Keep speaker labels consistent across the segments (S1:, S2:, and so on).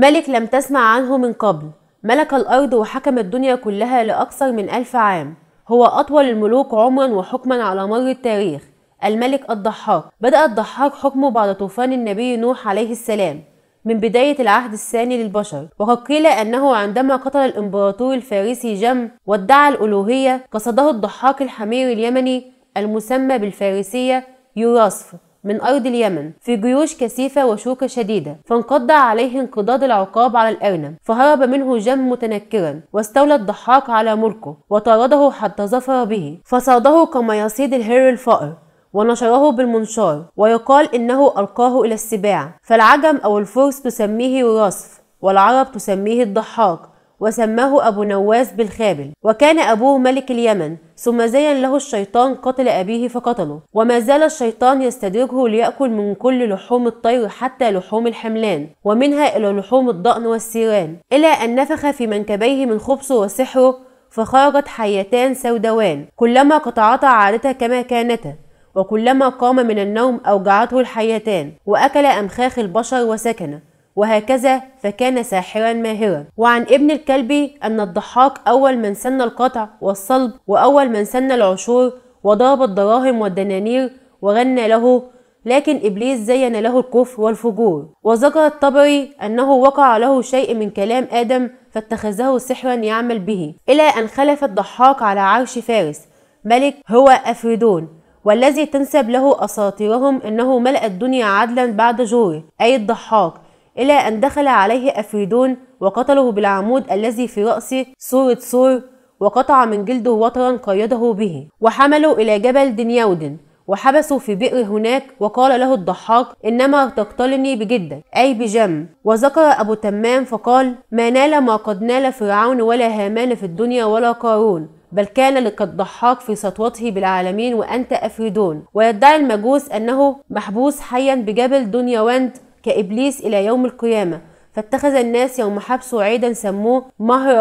S1: ملك لم تسمع عنه من قبل ملك الأرض وحكم الدنيا كلها لأكثر من ألف عام هو أطول الملوك عمرا وحكما على مر التاريخ الملك الضحاك بدأ الضحاك حكمه بعد طوفان النبي نوح عليه السلام من بداية العهد الثاني للبشر وقد قيل أنه عندما قتل الإمبراطور الفارسي جم وادعى الألوهية قصده الضحاك الحمير اليمني المسمى بالفارسية يوراسف من أرض اليمن في جيوش كثيفة وشوكة شديدة فانقض عليه انقضاض العقاب على الأرنب فهرب منه جم متنكرا واستولى الضحاك على ملكه وطارده حتى ظفر به فصاده كما يصيد الهر الفأر ونشره بالمنشار ويقال إنه ألقاه إلى السباع فالعجم أو الفرس تسميه الرصف والعرب تسميه الضحاك وسماه أبو نواس بالخابل وكان أبوه ملك اليمن ثم زين له الشيطان قتل أبيه فقتله وما زال الشيطان يستدرجه ليأكل من كل لحوم الطير حتى لحوم الحملان ومنها إلى لحوم الضأن والسيران إلى أن نفخ في منكبيه من خبصه وسحره فخرجت حيتان سودوان كلما قطعتا عادتها كما كانتا وكلما قام من النوم أوجعته الحيتان وأكل أمخاخ البشر وسكنه وهكذا فكان ساحرا ماهرا وعن ابن الكلبي أن الضحاك أول من سن القطع والصلب وأول من سن العشور وضرب الدراهم والدنانير وغنى له لكن إبليس زين له الكفر والفجور وذكر الطبري أنه وقع له شيء من كلام آدم فاتخذه سحرا يعمل به إلى أن خلف الضحاك على عرش فارس ملك هو أفريدون والذي تنسب له أساطيرهم أنه ملأ الدنيا عدلا بعد جوره أي الضحاك إلى أن دخل عليه أفريدون وقتله بالعمود الذي في رأسه صورة سور وقطع من جلده وترا قيده به وحملوا إلى جبل دنياودن وحبسوا في بئر هناك وقال له الضحاك إنما تقتلني بجدة أي بجم وذكر أبو تمام فقال ما نال ما قد نال فرعون ولا هامان في الدنيا ولا قارون بل كان لك الضحاك في سطوته بالعالمين وأنت أفردون ويدعي المجوس أنه محبوس حيا بجبل دنيا وند كإبليس إلى يوم القيامة فاتخذ الناس يوم حبسه عيدا سموه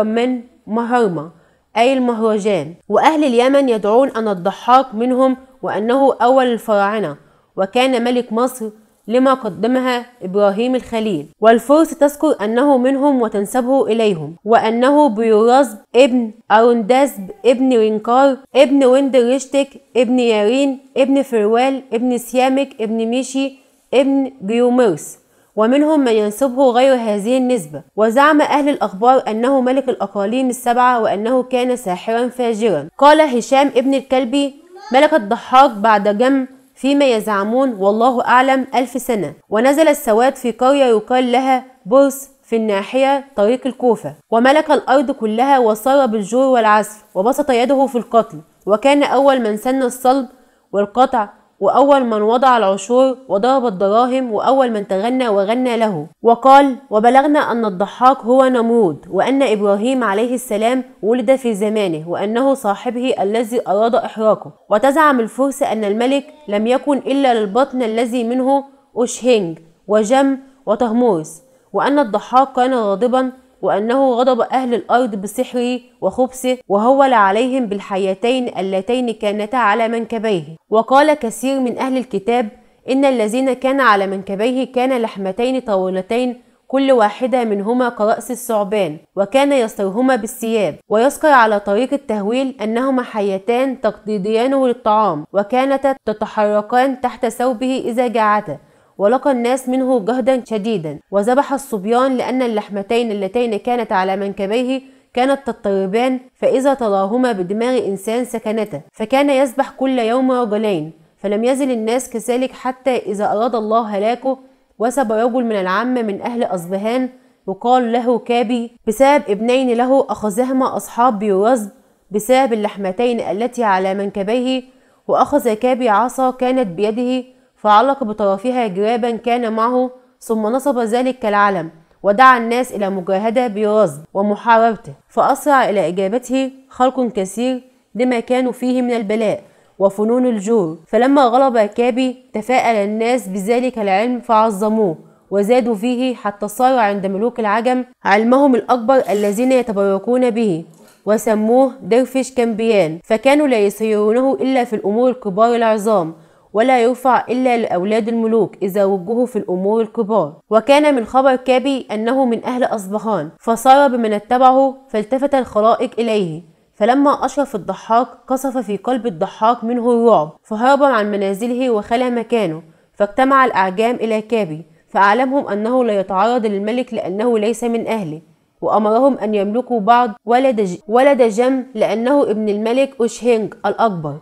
S1: من مهرمة أي المهرجان وأهل اليمن يدعون أن الضحاك منهم وأنه أول الفراعنة وكان ملك مصر لما قدمها إبراهيم الخليل والفرس تذكر أنه منهم وتنسبه إليهم وأنه بيورازب ابن أروندازب ابن رينكار ابن وندرشتك ابن يارين ابن فروال ابن سيامك ابن ميشي ابن جيوموس ومنهم من ينسبه غير هذه النسبة وزعم أهل الأخبار أنه ملك الأقاليم السبعة وأنه كان ساحرا فاجرا قال هشام ابن الكلبي ملك الضحاك بعد جمع فيما يزعمون والله أعلم ألف سنة ونزل السواد في قرية يقال لها بورس في الناحية طريق الكوفة وملك الأرض كلها وصار بالجور والعزف وبسط يده في القتل وكان أول من سن الصلب والقطع وأول من وضع العشور وضرب الدراهم وأول من تغنى وغنى له وقال وبلغنا أن الضحاك هو نمرود وأن إبراهيم عليه السلام ولد في زمانه وأنه صاحبه الذي أراد إحراقه وتزعم الفرس أن الملك لم يكن إلا للبطن الذي منه أشهنج وجم وتهموس وأن الضحاك كان غاضبا وأنه غضب أهل الأرض بسحره وخبثه وهول عليهم بالحيتين اللتين كانتا على منكبيه وقال كثير من أهل الكتاب إن الذين كان على منكبيه كان لحمتين طويلتين كل واحدة منهما كرأس الثعبان وكان يسترهما بالثياب ويذكر على طريق التهويل أنهما حيتان تقضيديانه للطعام وكانتا تتحركان تحت ثوبه إذا جعتا ولقى الناس منه جهدا شديدا وذبح الصبيان لأن اللحمتين اللتين كانت على منكبيه كانت تضطربان فإذا طلاهما بدماغ إنسان سكنته فكان يذبح كل يوم رجلين فلم يزل الناس كذلك حتى إذا أراد الله هلاكه وسب رجل من العامة من أهل أصبهان وقال له كابي بسبب ابنين له أخذهما أصحاب بيرزب بسبب اللحمتين التي على منكبيه وأخذ كابي عصا كانت بيده فعلق بطرفها جرابا كان معه ثم نصب ذلك كالعلم ودعا الناس إلى مجاهدة برصد ومحاربته فأسرع إلى إجابته خلق كثير لما كانوا فيه من البلاء وفنون الجور فلما غلب كابي تفاءل الناس بذلك العلم فعظموه وزادوا فيه حتى صار عند ملوك العجم علمهم الأكبر الذين يتبركون به وسموه درفش كامبيان فكانوا لا يسيرونه إلا في الأمور الكبار العظام ولا يرفع إلا لأولاد الملوك إذا وجهوا في الأمور الكبار وكان من خبر كابي أنه من أهل أصبهان فصار بمن اتبعه فالتفت الخلائق إليه فلما أشرف الضحاك قصف في قلب الضحاك منه الرعب فهرب عن منازله وخلى مكانه فاجتمع الأعجام إلى كابي فأعلمهم أنه لا يتعرض للملك لأنه ليس من أهله وأمرهم أن يملكوا بعض ولد, جم لأنه ابن الملك أوشهينج الأكبر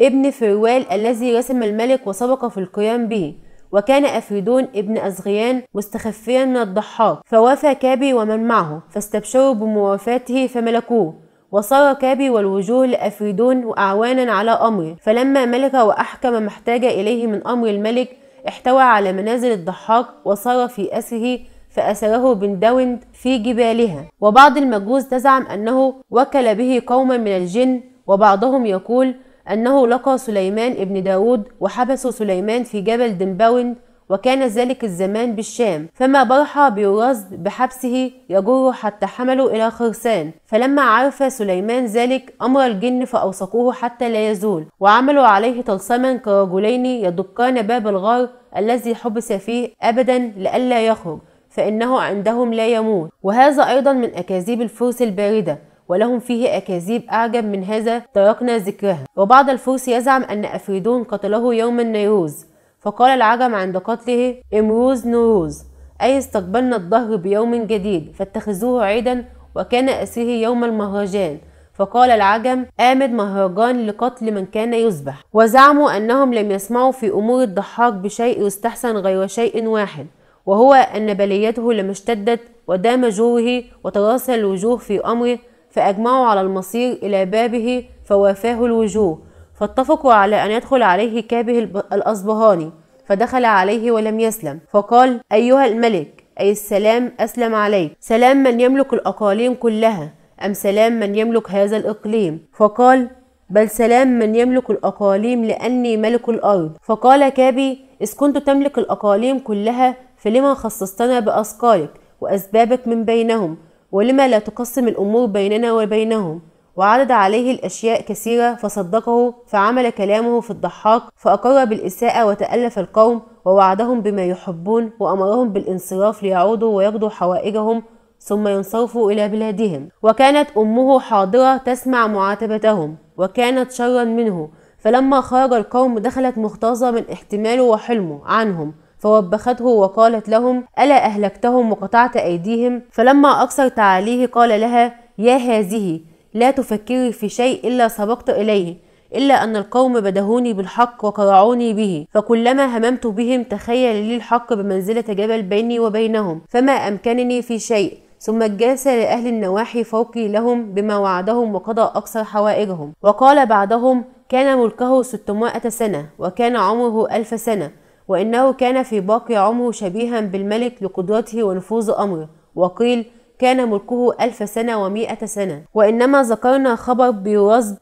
S1: ابن فروال الذي رسم الملك وسبق في القيام به وكان أفريدون ابن أزغيان مستخفيا من الضحاك فوافى كابي ومن معه فاستبشروا بموافاته فملكوه وصار كابي والوجوه لأفريدون وأعوانا على أمره فلما ملك وأحكم ما احتاج إليه من أمر الملك احتوى على منازل الضحاك وصار في أسره فأسره بن داوند في جبالها وبعض المجوس تزعم أنه وكل به قوما من الجن وبعضهم يقول أنه لقى سليمان ابن داود وحبس سليمان في جبل دنباون وكان ذلك الزمان بالشام فما برح بيراز بحبسه يجره حتى حمله إلى خرسان فلما عرف سليمان ذلك أمر الجن فأوثقوه حتى لا يزول وعملوا عليه طلسما كرجلين يدقان باب الغار الذي حبس فيه أبدا لئلا يخرج فإنه عندهم لا يموت وهذا أيضا من أكاذيب الفرس الباردة ولهم فيه أكاذيب أعجب من هذا تركنا ذكرها وبعض الفرس يزعم أن أفريدون قتله يوم النيروز فقال العجم عند قتله امروز نوروز أي استقبلنا الدهر بيوم جديد فاتخذوه عيدا وكان أسره يوم المهرجان فقال العجم آمد مهرجان لقتل من كان يسبح وزعموا أنهم لم يسمعوا في أمور الضحاك بشيء يستحسن غير شيء واحد وهو أن بليته لما اشتدت ودام جوره وتراسل الوجوه في أمره فأجمعوا على المصير إلى بابه فوافاه الوجوه فاتفقوا على أن يدخل عليه كابه الأصبهاني فدخل عليه ولم يسلم فقال أيها الملك أي السلام أسلم عليك سلام من يملك الأقاليم كلها أم سلام من يملك هذا الإقليم فقال بل سلام من يملك الأقاليم لأني ملك الأرض فقال كابي إذ كنت تملك الأقاليم كلها فلما خصصتنا بأثقالك وأسبابك من بينهم ولما لا تقسم الأمور بيننا وبينهم وعدد عليه الأشياء كثيرة فصدقه فعمل كلامه في الضحاك فأقر بالإساءة وتألف القوم ووعدهم بما يحبون وأمرهم بالانصراف ليعودوا ويقضوا حوائجهم ثم ينصرفوا إلى بلادهم وكانت أمه حاضرة تسمع معاتبتهم وكانت شرا منه فلما خرج القوم دخلت مغتاظة من احتماله وحلمه عنهم فوبختهم وقالت لهم ألا أهلكتهم وقطعت أيديهم فلما أكثر عليه قال لها يا هذه لا تفكري في شيء إلا سبقت إليه إلا أن القوم بدهوني بالحق وقرعوني به فكلما هممت بهم تخيل لي الحق بمنزلة جبل بيني وبينهم فما أمكنني في شيء ثم جلس لأهل النواحي فوقي لهم بما وعدهم وقضى أكثر حوائجهم وقال بعضهم كان ملكه ستمائة سنة وكان عمره ألف سنة وإنه كان في باقي عمره شبيها بالملك لقدرته ونفوذ أمره وقيل كان ملكه ألف سنة ومائة سنة وإنما ذكرنا خبر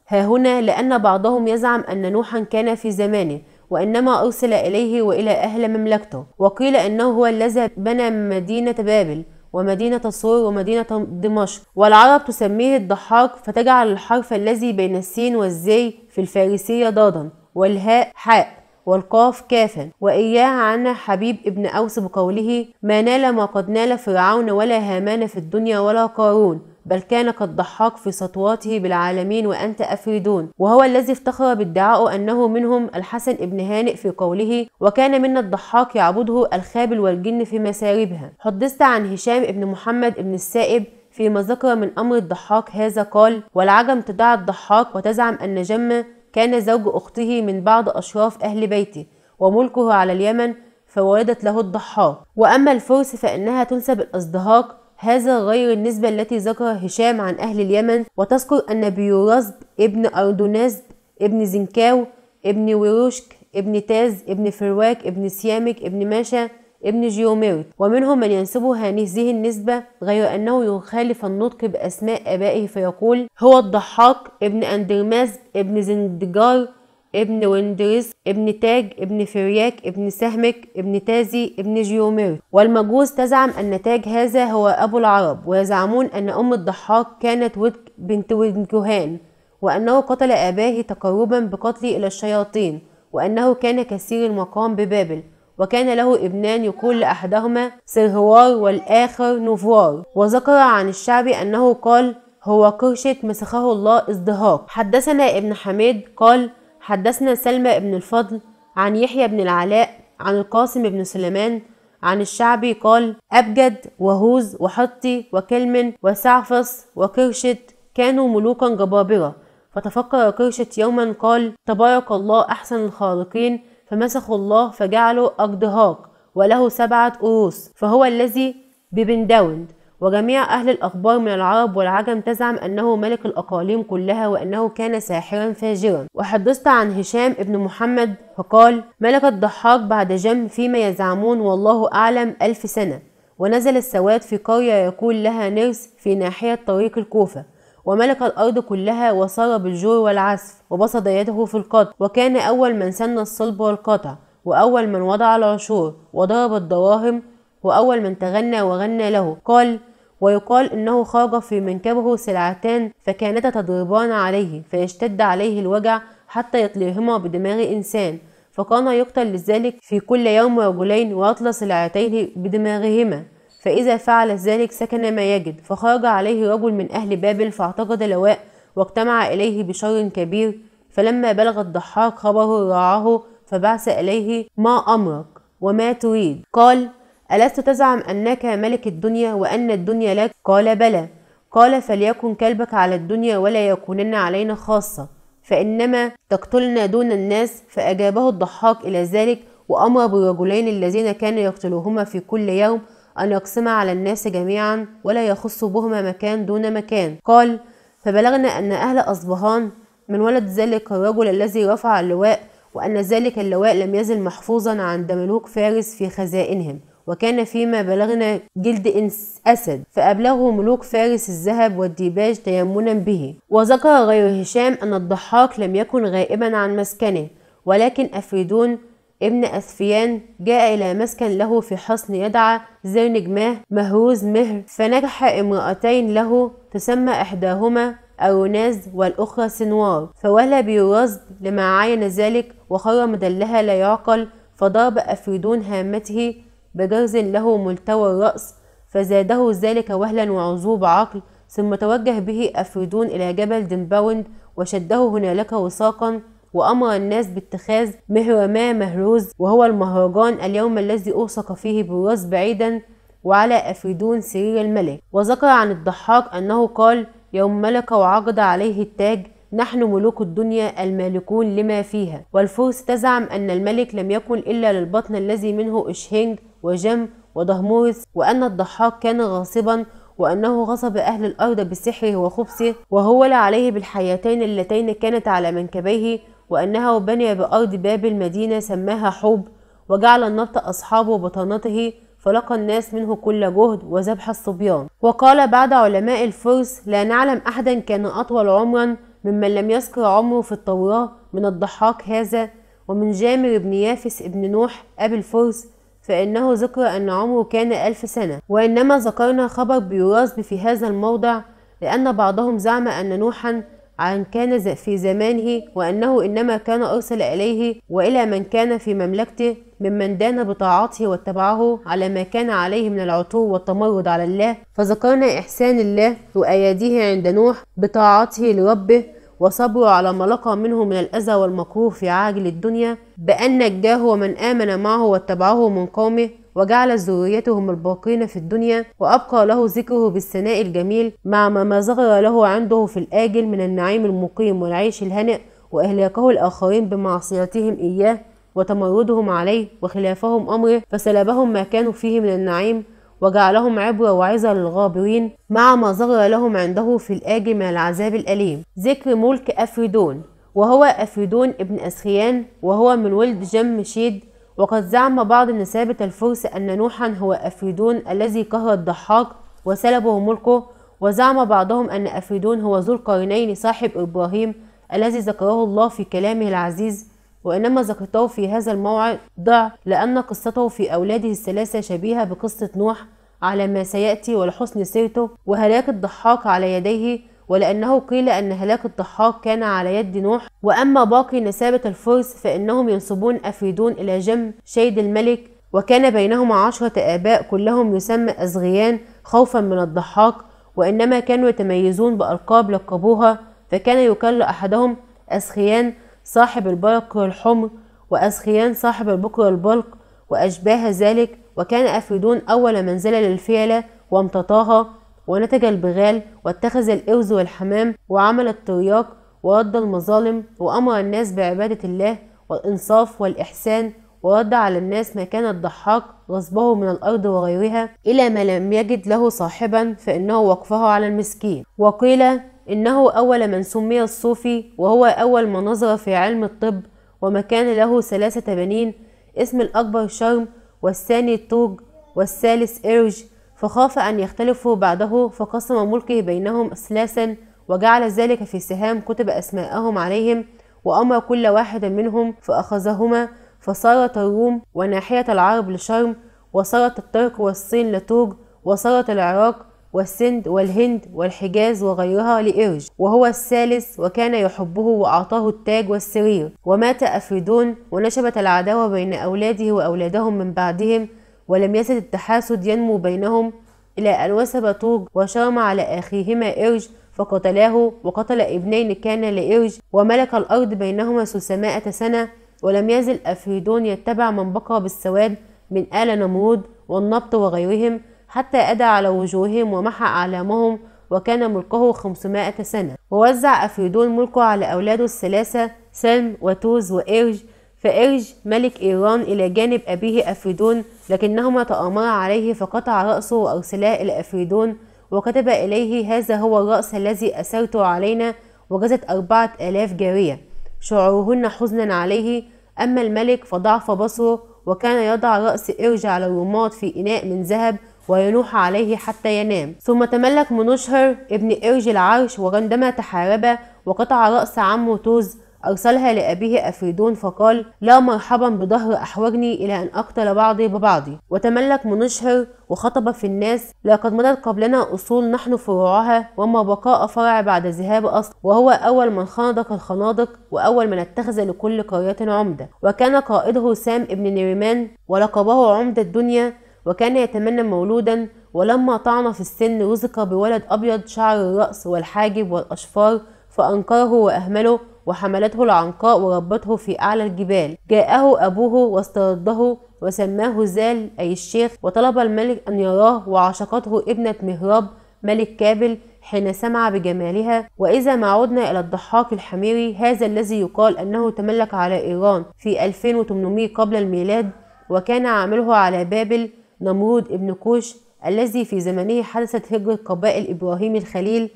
S1: ها هنا لأن بعضهم يزعم أن نوحا كان في زمانه وإنما أرسل إليه وإلى أهل مملكته وقيل إنه هو الذي بنى مدينة بابل ومدينة الصور ومدينة دمشق والعرب تسميه الضحاك فتجعل الحرف الذي بين السين والزي في الفارسية ضادا والهاء حاء والقاف كافا وإياه عن حبيب ابن أوس بقوله ما نال ما قد نال فرعون ولا هامان في الدنيا ولا قارون بل كان قد ضحاك في سطواته بالعالمين وأنت أفردون وهو الذي افتخر بالدعاء أنه منهم الحسن ابن هانئ في قوله وكان من الضحاك يعبده الخابل والجن في مساربها حدثت عن هشام ابن محمد ابن السائب فيما ذكر من أمر الضحاك هذا قال والعجم تدعى الضحاك وتزعم أن جمة كان زوج أخته من بعض أشراف أهل بيته وملكه على اليمن فولدت له الضحاك وأما الفرس فإنها تنسب الأزدهاق هذا غير النسبة التي ذكر هشام عن أهل اليمن وتذكر أن بيورزب ابن أردونازب ابن زنكاو ابن ويروشك ابن تاز ابن فرواك ابن سيامك ابن ماشا ابن جيوماوي ومنهم من ينسب هذه النسبة غير أنه يخالف النطق بأسماء آبائه فيقول هو الضحاك ابن أندرماز ابن زندجار ابن وندرس ابن تاج ابن فرياك ابن سهمك ابن تازي ابن جيومير والمجوس تزعم أن تاج هذا هو أبو العرب ويزعمون أن أم الضحاك كانت ودك بنت ودكهان وأنه قتل أباه تقربا بقتله إلى الشياطين وأنه كان كثير المقام ببابل وكان له ابنان يقول لأحدهما سرهوار والآخر نوفوار وذكر عن الشعبي أنه قال هو كرشة مسخه الله ازدهار حدثنا ابن حميد قال حدثنا سلمى ابن الفضل عن يحيى بن العلاء عن القاسم بن سليمان عن الشعبي قال أبجد وهوز وحطي وكلمن وسعفص وكرشت كانوا ملوكا جبابرة فتفكر كرشت يوما قال تبارك الله أحسن الخالقين فمسخوا الله فجعله أجدهاق وله سبعة أروس فهو الذي ببن داوند وجميع أهل الأخبار من العرب والعجم تزعم أنه ملك الأقاليم كلها وأنه كان ساحرا فاجرا وحدثت عن هشام ابن محمد فقال ملك الضحاك بعد جم فيما يزعمون والله أعلم ألف سنة ونزل السواد في قرية يقول لها نرس في ناحية طريق الكوفة وملك الأرض كلها وصار بالجور والعزف وبسط يده في القطع وكان أول من سن الصلب والقطع وأول من وضع العشور وضرب الدراهم وأول من تغنى وغنى له قال ويقال إنه خرج في منكبه سلعتان فكانتا تضربان عليه فيشتد عليه الوجع حتى يطليهما بدماغ إنسان فكان يقتل لذلك في كل يوم رجلين ويطلى سلعتين بدماغهما فإذا فعل ذلك سكن ما يجد فخرج عليه رجل من أهل بابل فاعتقد لواء واجتمع إليه بشر كبير فلما بلغ الضحاك خبره رعاه فبعث إليه ما أمرك وما تريد قال ألست تزعم أنك ملك الدنيا وأن الدنيا لك قال بلى قال فليكن كلبك على الدنيا ولا يكونن علينا خاصة فإنما تقتلنا دون الناس فأجابه الضحاك إلى ذلك وأمر بالرجلين اللذين كان يقتلهما في كل يوم أن يقسم على الناس جميعا ولا يخص بهما مكان دون مكان قال فبلغنا أن أهل أصبهان من ولد ذلك الرجل الذي رفع اللواء وأن ذلك اللواء لم يزل محفوظا عند ملوك فارس في خزائنهم وكان فيما بلغنا جلد إنس أسد فأبلغه ملوك فارس الذهب والديباج تيمنا به وذكر غير هشام أن الضحاك لم يكن غائبا عن مسكنه ولكن أفريدون ابن أسفيان جاء إلى مسكن له في حصن يدعى ذو نجماه مهوز مهر فنجح امرأتين له تسمى إحداهما أروناز والأخرى سنوار فولى بيرزد لما عين ذلك وخر مدلها لا يعقل فضرب أفريدون هامته بجرز له ملتوى الرأس فزاده ذلك وهلا وعزوب عقل ثم توجه به أفريدون إلى جبل دنباوند وشده هنالك وثاقا وأمر الناس باتخاذ مهرما مهروز وهو المهرجان اليوم الذي أوثق فيه براس بعيدا وعلى أفريدون سرير الملك وذكر عن الضحاك أنه قال يوم ملك وعقد عليه التاج نحن ملوك الدنيا المالكون لما فيها والفرس تزعم أن الملك لم يكن إلا للبطن الذي منه إشهنج وجم ودهمورس وأن الضحاك كان غاصبا وأنه غصب أهل الأرض بسحره وخبثه وهول عليه بالحياتين اللتين كانت على منكبيه وأنه بني بأرض بابل مدينة سماها حوب وجعل النبط أصحابه بطانته فلقى الناس منه كل جهد وذبح الصبيان وقال بعض علماء الفرس لا نعلم أحدا كان أطول عمرا ممن لم يذكر عمره في التوراة من الضحاك هذا ومن جامر بن يافس بن نوح أبي الفرس فإنه ذكر أن عمره كان ألف سنة وإنما ذكرنا خبر بيوراز في هذا الموضع لأن بعضهم زعم أن نوحا عن كان في زمانه وأنه إنما كان أرسل إليه وإلى من كان في مملكته ممن دان بطاعته واتبعه على ما كان عليه من العطو والتمرد على الله فذكرنا إحسان الله وأياديه عند نوح بطاعته لربه وصبروا على ما لقى منه من الأذى والمكروه في عاجل الدنيا بأن نجاه ومن آمن معه واتبعه من قومه وجعل ذريتهم الباقين في الدنيا وأبقى له ذكره بالثناء الجميل مع ما ظهر له عنده في الآجل من النعيم المقيم والعيش الهنئ وإهلاكه الآخرين بمعصيتهم إياه وتمردهم عليه وخلافهم أمره فسلبهم ما كانوا فيه من النعيم وجعلهم عبرة وعظة للغابرين مع ما ظهر لهم عنده في الآج من العذاب الأليم ذكر ملك أفريدون وهو أفريدون ابن أسخيان وهو من ولد جم شيد وقد زعم بعض نسابة الفرس أن نوحا هو أفريدون الذي قهر الضحاك وسلبه ملكه وزعم بعضهم أن أفريدون هو ذو القرنين صاحب إبراهيم الذي ذكره الله في كلامه العزيز وإنما ذكرته في هذا الموعد ضع لأن قصته في أولاده الثلاثة شبيهة بقصة نوح على ما سيأتي ولحسن سيرته وهلاك الضحاك على يديه ولأنه قيل أن هلاك الضحاك كان على يد نوح وأما باقي نسابة الفرس فإنهم ينصبون أفريدون إلى جم شيد الملك وكان بينهم عشرة آباء كلهم يسمى أزغيان خوفا من الضحاك وإنما كانوا يتميزون بألقاب لقبوها فكان يكل أحدهم أسخيان صاحب البرق الحمر وأسخيان صاحب البكر البلق وأشباه ذلك وكان أفيدون أول منزلة للفيلة وامتطاها ونتج البغال واتخذ الإوز والحمام وعمل الترياق ورد المظالم وأمر الناس بعبادة الله والإنصاف والإحسان ورد على الناس ما كان الضحاك غصبه من الأرض وغيرها إلى ما لم يجد له صاحبا فإنه وقفه على المسكين وقيل إنه أول من سمي الصوفي وهو أول من نظر في علم الطب ومكان له ثلاثة بنين اسم الأكبر شرم والثاني توج والثالث إيرج فخاف أن يختلفوا بعده فقسم ملكه بينهم أثلاثا وجعل ذلك في سهام كتب أسماءهم عليهم وأمر كل واحد منهم فأخذهما فصارت الروم وناحية العرب لشرم وصارت الترك والصين لتوج وصارت العراق والسند والهند والحجاز وغيرها لإرج وهو الثالث وكان يحبه وأعطاه التاج والسرير ومات أفريدون ونشبت العداوة بين أولاده وأولادهم من بعدهم ولم يزد التحاسد ينمو بينهم إلى أن وثب طوج وشام على أخيهما إرج فقتلاه وقتل ابنين كان لإرج وملك الأرض بينهما سلسمائة سنة ولم يزل أفريدون يتبع من بقى بالسواد من آل نمرود والنبط وغيرهم حتى أدى على وجوههم ومحى أعلامهم وكان ملكه 500 سنة ووزع أفريدون ملكه على أولاده الثلاثة سلم وتوز وإرج فإرج ملك إيران إلى جانب أبيه أفريدون لكنهما تآمرا عليه فقطع رأسه وأرسلاه إلى أفريدون وكتب إليه هذا هو الرأس الذي أسرته علينا وجزت أربعة آلاف جارية شعورهن حزنا عليه أما الملك فضعف بصره وكان يضع رأس إرج على الرماد في إناء من ذهب وينوح عليه حتى ينام ثم تملك منوشهر ابن إرج العرش وعندما تحارب وقطع رأس عمه توز أرسلها لأبيه أفريدون فقال لا مرحبا بظهر أحوجني إلى أن أقتل بعضي ببعضي وتملك منشهر وخطب في الناس لقد مضت قبلنا أصول نحن فروعها وما بقاء فرع بعد ذهاب أصل وهو أول من خندق الخنادق وأول من اتخذ لكل قرية عمدة وكان قائده سام ابن نيرمان ولقبه عمدة الدنيا وكان يتمنى مولودا ولما طعن في السن رزق بولد أبيض شعر الرأس والحاجب والأشفار فأنكره وأهمله وحملته العنقاء وربته في أعلى الجبال جاءه أبوه واسترده وسماه زال أي الشيخ وطلب الملك أن يراه وعشقته ابنة مهراب ملك كابل حين سمع بجمالها وإذا ما عدنا إلى الضحاك الحميري هذا الذي يقال أنه تملك على إيران في 2800 قبل الميلاد وكان عامله على بابل نمرود ابن كوش الذي في زمنه حدثت هجرة قبائل إبراهيم الخليل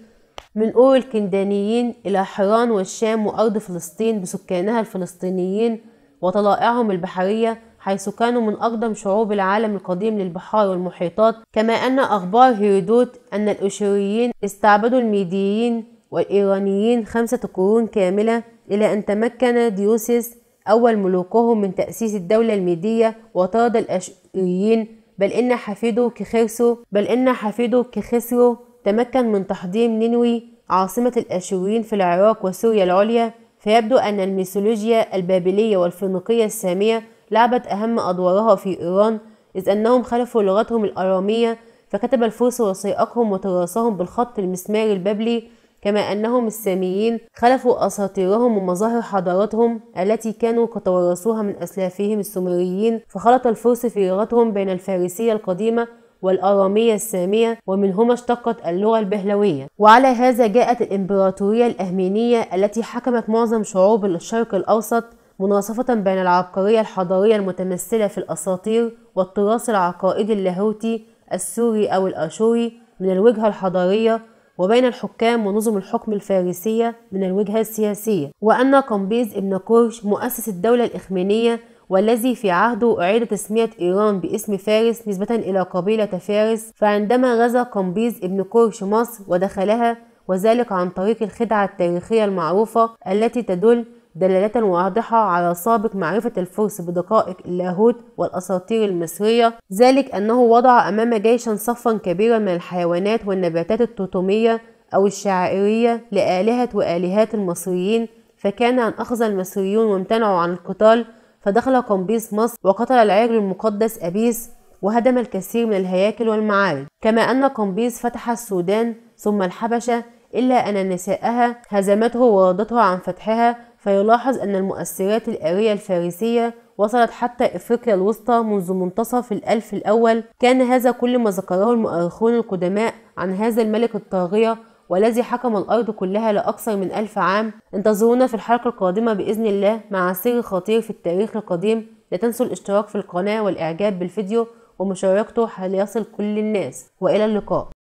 S1: من أور الكندانيين إلى حران والشام وأرض فلسطين بسكانها الفلسطينيين وطلائعهم البحرية حيث كانوا من أقدم شعوب العالم القديم للبحار والمحيطات كما أن أخبار هيرودوت أن الأشوريين استعبدوا الميديين والإيرانيين خمسة قرون كاملة إلى أن تمكن ديوسيس أول ملوكهم من تأسيس الدولة الميدية وطرد الأشوريين بل إن حفيده كخيسو بل إن حفيده كخيسيو تمكن من تحطيم نينوي عاصمة الأشوريين في العراق وسوريا العليا فيبدو أن الميثولوجيا البابلية والفينيقية السامية لعبت أهم أدوارها في إيران إذ أنهم خلفوا لغتهم الأرامية فكتب الفرس وثائقهم وتراثهم بالخط المسماري البابلي كما أنهم الساميين خلفوا أساطيرهم ومظاهر حضاراتهم التي كانوا قد تورثوها من أسلافهم السومريين فخلط الفرس في لغتهم بين الفارسية القديمة والآرامية السامية ومنهما اشتقت اللغة البهلوية وعلى هذا جاءت الإمبراطورية الأهمينية التي حكمت معظم شعوب الشرق الأوسط مناصفة بين العبقرية الحضارية المتمثلة في الأساطير والتراث العقائدي اللاهوتي السوري أو الأشوري من الوجهة الحضارية وبين الحكام ونظم الحكم الفارسية من الوجهة السياسية وأن قمبيز ابن كورش مؤسس الدولة الإخمينية والذي في عهده أعيد تسمية إيران باسم فارس نسبة إلى قبيلة فارس فعندما غزا قمبيز ابن كورش مصر ودخلها وذلك عن طريق الخدعة التاريخية المعروفة التي تدل دلالة واضحة على سابق معرفة الفرس بدقائق اللاهوت والأساطير المصرية ذلك أنه وضع أمام جيشا صفا كبيرا من الحيوانات والنباتات التوتومية أو الشعائرية لآلهة وآلهات المصريين فكان أن أخذ المصريون وامتنعوا عن القتال فدخل قمبيز مصر وقتل العجل المقدس أبيس وهدم الكثير من الهياكل والمعارك كما أن قمبيز فتح السودان ثم الحبشة إلا أن نساءها هزمته وراضته عن فتحها فيلاحظ أن المؤثرات الآرية الفارسية وصلت حتى إفريقيا الوسطى منذ منتصف الألف الأول كان هذا كل ما ذكره المؤرخون القدماء عن هذا الملك الطاغية والذي حكم الأرض كلها لأكثر من ألف عام انتظرونا في الحلقة القادمة بإذن الله مع سر خطير في التاريخ القديم لا تنسوا الاشتراك في القناة والإعجاب بالفيديو ومشاركته ليصل كل الناس وإلى اللقاء